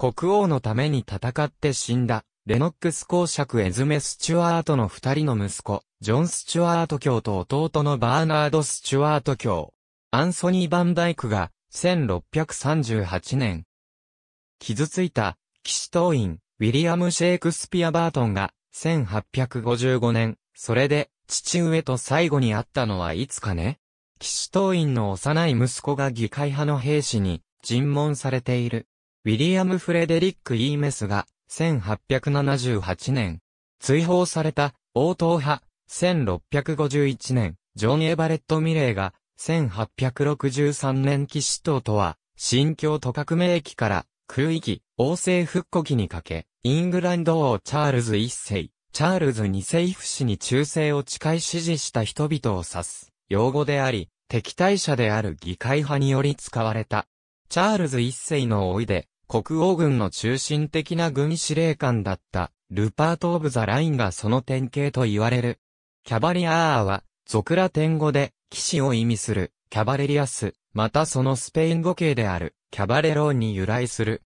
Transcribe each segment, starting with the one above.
国王のために戦って死んだ、レノックス公爵エズメ・スチュワートの二人の息子、ジョン・スチュワート教と弟のバーナード・スチュワート教、アンソニー・バンダイクが、1638年、傷ついた、騎士党員、ウィリアム・シェイクスピア・バートンが、1855年、それで、父上と最後に会ったのはいつかね騎士党員の幼い息子が議会派の兵士に、尋問されている。ウィリアム・フレデリック・イーメスが、1878年、追放された、王党派、1651年、ジョン・エバレット・ミレーが、1863年騎士党とは、新教徒革命期から、空域、王政復古期にかけ、イングランド王チャールズ1世、チャールズ2世夫氏に忠誠を誓い支持した人々を指す、用語であり、敵対者である議会派により使われた。チャールズ一世の老いで、国王軍の中心的な軍司令官だった、ルパート・オブ・ザ・ラインがその典型と言われる。キャバリアーは、俗ラテン語で、騎士を意味する、キャバレリアス、またそのスペイン語系である、キャバレローに由来する。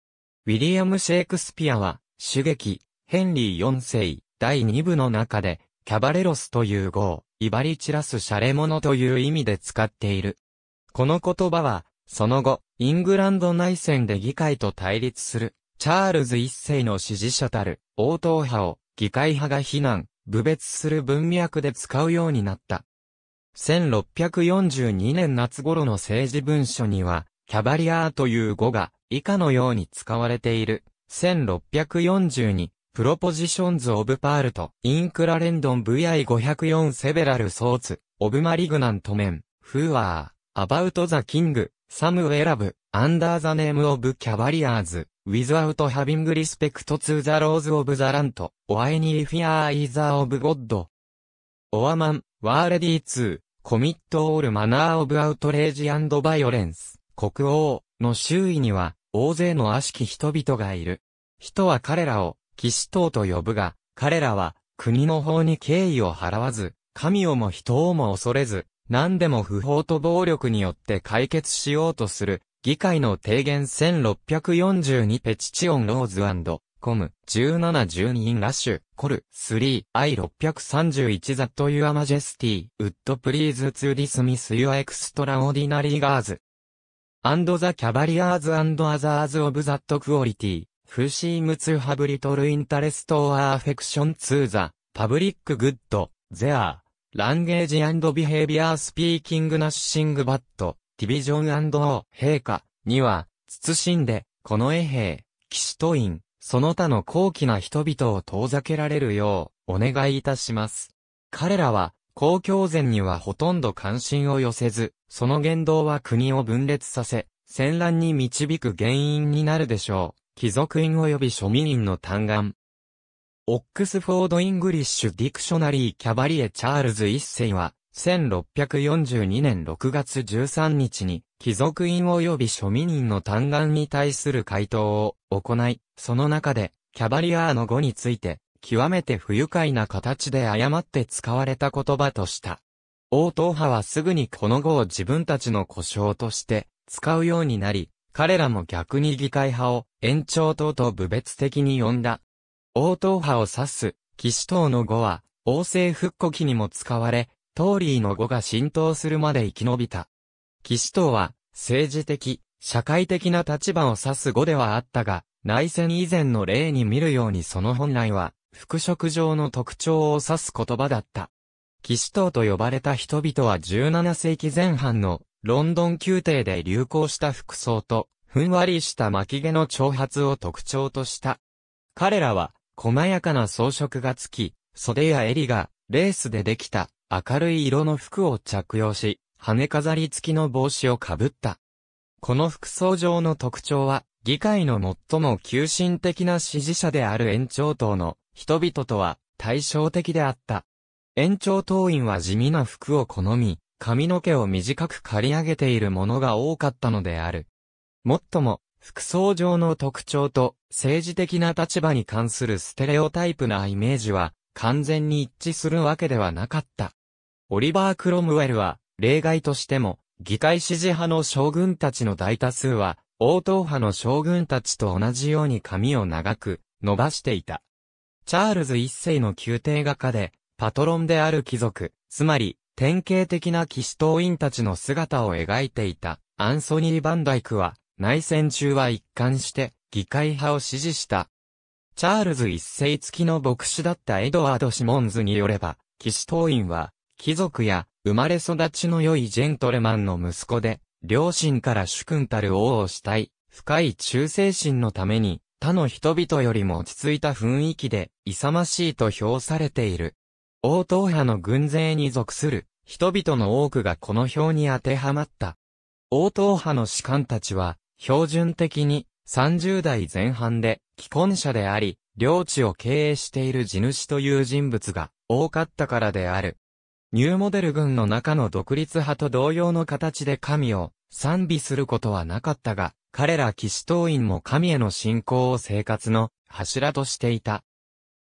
ウィリアム・シェイクスピアは、主劇、ヘンリー4世、第2部の中で、キャバレロスという語を、威張り散らすシャレ者という意味で使っている。この言葉は、その後、イングランド内戦で議会と対立する、チャールズ一世の支持者たる、王党派を、議会派が非難、部別する文脈で使うようになった。1642年夏頃の政治文書には、キャバリアーという語が、以下のように使われている。1642、プロポジションズ・オブ・パールと、インクラレンドン VI504 セベラル・ソーツ、オブ・マリグナント・メン、フーアー、アバウト・ザ・キング、サムウェラブ、アンダーザネームオブキャバリアーズ、ウィズアウトハビングリスペクトツーザローズオブザラント、オアエニーフィアーイザーオブゴッド。オアマン、ワーレディツー、コミットオールマナーオブアウトレージアンドバイオレンス、国王の周囲には、大勢の悪しき人々がいる。人は彼らを、騎士党と呼ぶが、彼らは、国の方に敬意を払わず、神をも人をも恐れず、何でも不法と暴力によって解決しようとする、議会の提言1642ペチチオンローズコム1712インラッシュコル 3I631 That Your Majesty Would Please to Dismiss Your Extraordinary Guards and the Cavaliers and Others of That Quality Who Seem to Have Little Interest or Affection to the Public Good There Language and Behavior Speaking n ョ s h i n g Bat, Division and O 陛下には、謹んで、この衛兵、騎士都員、その他の高貴な人々を遠ざけられるよう、お願いいたします。彼らは、公共前にはほとんど関心を寄せず、その言動は国を分裂させ、戦乱に導く原因になるでしょう。貴族院及び庶民院の嘆願、オックスフォード・イングリッシュ・ディクショナリー・キャバリエ・チャールズ一世は、1642年6月13日に、貴族院及び庶民院の嘆願に対する回答を行い、その中で、キャバリアーの語について、極めて不愉快な形で誤って使われた言葉とした。王党派はすぐにこの語を自分たちの故障として使うようになり、彼らも逆に議会派を延長党と部別的に呼んだ王党派を指す、騎士党の語は、王政復古期にも使われ、トーリーの語が浸透するまで生き延びた。騎士党は、政治的、社会的な立場を指す語ではあったが、内戦以前の例に見るようにその本来は、服飾上の特徴を指す言葉だった。騎士党と呼ばれた人々は17世紀前半のロンドン宮廷で流行した服装と、ふんわりした巻毛の長髪を特徴とした。彼らは、細やかな装飾がつき、袖や襟が、レースでできた、明るい色の服を着用し、羽飾り付きの帽子をかぶった。この服装上の特徴は、議会の最も急進的な支持者である延長党の人々とは対照的であった。延長党員は地味な服を好み、髪の毛を短く刈り上げているものが多かったのである。もっとも、服装上の特徴と政治的な立場に関するステレオタイプなイメージは完全に一致するわけではなかった。オリバー・クロムウェルは例外としても議会支持派の将軍たちの大多数は応答派の将軍たちと同じように髪を長く伸ばしていた。チャールズ一世の宮廷画家でパトロンである貴族、つまり典型的な騎士党員たちの姿を描いていたアンソニー・バンダイクは内戦中は一貫して議会派を支持した。チャールズ一世付きの牧師だったエドワード・シモンズによれば、騎士党員は、貴族や生まれ育ちの良いジェントルマンの息子で、両親から主君たる王をしたい、深い忠誠心のために、他の人々よりも落ち着いた雰囲気で、勇ましいと評されている。王党派の軍勢に属する、人々の多くがこの表に当てはまった。王党派の士官たちは、標準的に30代前半で既婚者であり、領地を経営している地主という人物が多かったからである。ニューモデル軍の中の独立派と同様の形で神を賛美することはなかったが、彼ら騎士党員も神への信仰を生活の柱としていた。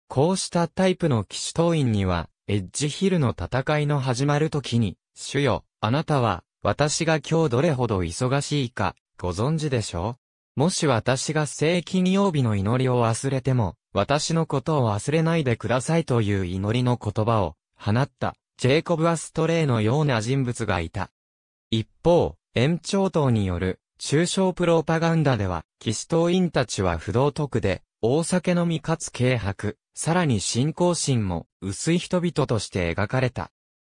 こうしたタイプの騎士党員には、エッジヒルの戦いの始まる時に、主よ、あなたは、私が今日どれほど忙しいか、ご存知でしょうもし私が正金曜日の祈りを忘れても、私のことを忘れないでくださいという祈りの言葉を放った、ジェイコブ・アストレイのような人物がいた。一方、延長党による中小プロパガンダでは、騎士党員たちは不道徳で、大酒飲みかつ軽薄、さらに信仰心も薄い人々として描かれた。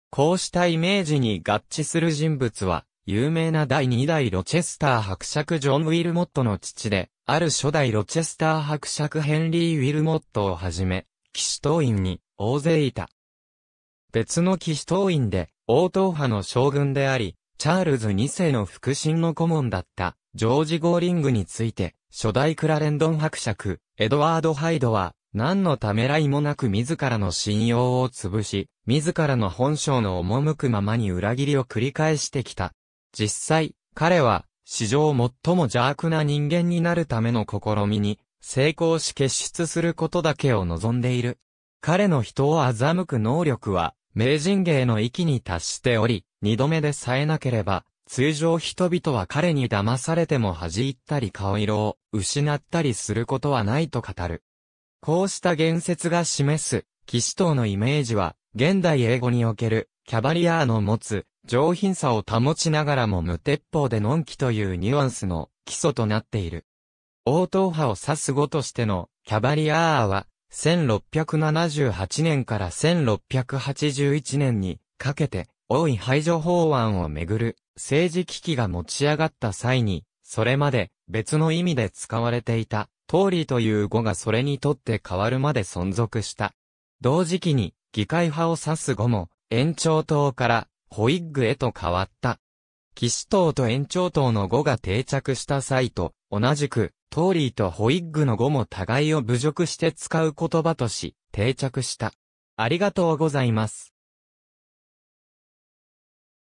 こうしたイメージに合致する人物は、有名な第二代ロチェスター伯爵ジョン・ウィルモットの父で、ある初代ロチェスター伯爵ヘンリー・ウィルモットをはじめ、騎士党員に大勢いた。別の騎士党員で、王党派の将軍であり、チャールズ2世の腹心の顧問だった、ジョージ・ゴーリングについて、初代クラレンドン伯爵、エドワード・ハイドは、何のためらいもなく自らの信用を潰し、自らの本性の赴くままに裏切りを繰り返してきた。実際、彼は、史上最も邪悪な人間になるための試みに、成功し結出することだけを望んでいる。彼の人を欺く能力は、名人芸の域に達しており、二度目でさえなければ、通常人々は彼に騙されても恥じ入ったり顔色を失ったりすることはないと語る。こうした言説が示す、騎士党のイメージは、現代英語における、キャバリアーの持つ、上品さを保ちながらも無鉄砲でのんきというニュアンスの基礎となっている。応答派を指す語としてのキャバリアーは、1678年から1681年にかけて、多い。排除法案をめぐる政治危機が持ち上がった際に、それまで別の意味で使われていた、通りという語がそれにとって変わるまで存続した。同時期に議会派を指す語も、延長党からホイッグへと変わった。騎士党と延長党の語が定着した際と、同じく、トーリーとホイッグの語も互いを侮辱して使う言葉とし、定着した。ありがとうございます。